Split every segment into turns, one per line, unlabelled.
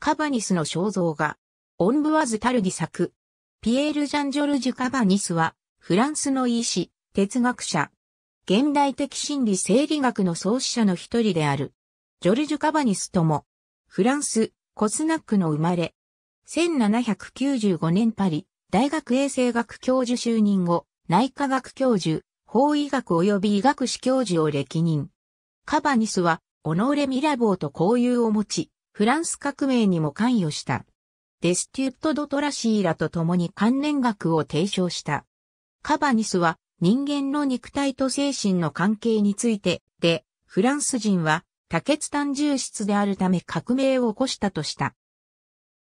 カバニスの肖像画。
オンブワズ・タルギ作。ピエール・ジャン・ジョルジュ・カバニスは、フランスの医師、哲学者。現代的心理生理学の創始者の一人である。ジョルジュ・カバニスとも、フランス、コスナックの生まれ。1795年パリ、大学衛生学教授就任後、内科学教授、法医学及び医学史教授を歴任。カバニスは、オノーレ・ミラボーと交友を持ち、フランス革命にも関与した。デステュット・ド・トラシーらと共に関連学を提唱した。カバニスは人間の肉体と精神の関係について、で、フランス人は多血単重質であるため革命を起こしたとした。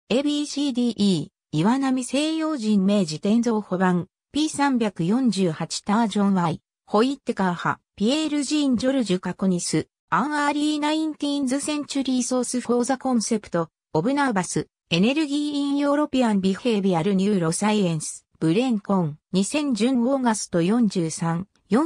ABCDE、岩波西洋人明治天蔵保版、P348 タージョン Y、ホイッテカー派、ピエール・ジーン・ジョルジュ・カコニス、アンアーリーナインティーンズセンチュリーソースフォーザコンセプト、オブナーバス、エネルギーインヨーロピアンビヘイビアルニューロサイエンス、ブレンコン、二0 1 0オーガスト43、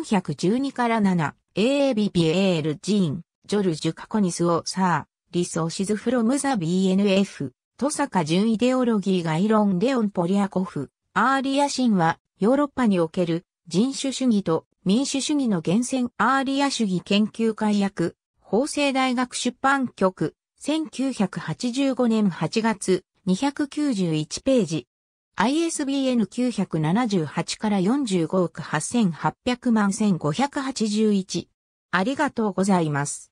百十二から7、ABBAL ジーン、ジョルジュカコニスオーサー、リソーシズフロムザ BNF、トサカジュンイデオロギーガイロンレオンポリアコフ、アーリアシンは、ヨーロッパにおける、人種主義と民主主義の源泉アーリア主義研究会役、法政大学出版局、1985年8月、291ページ。ISBN 978から45億8800万1581。ありがとうございます。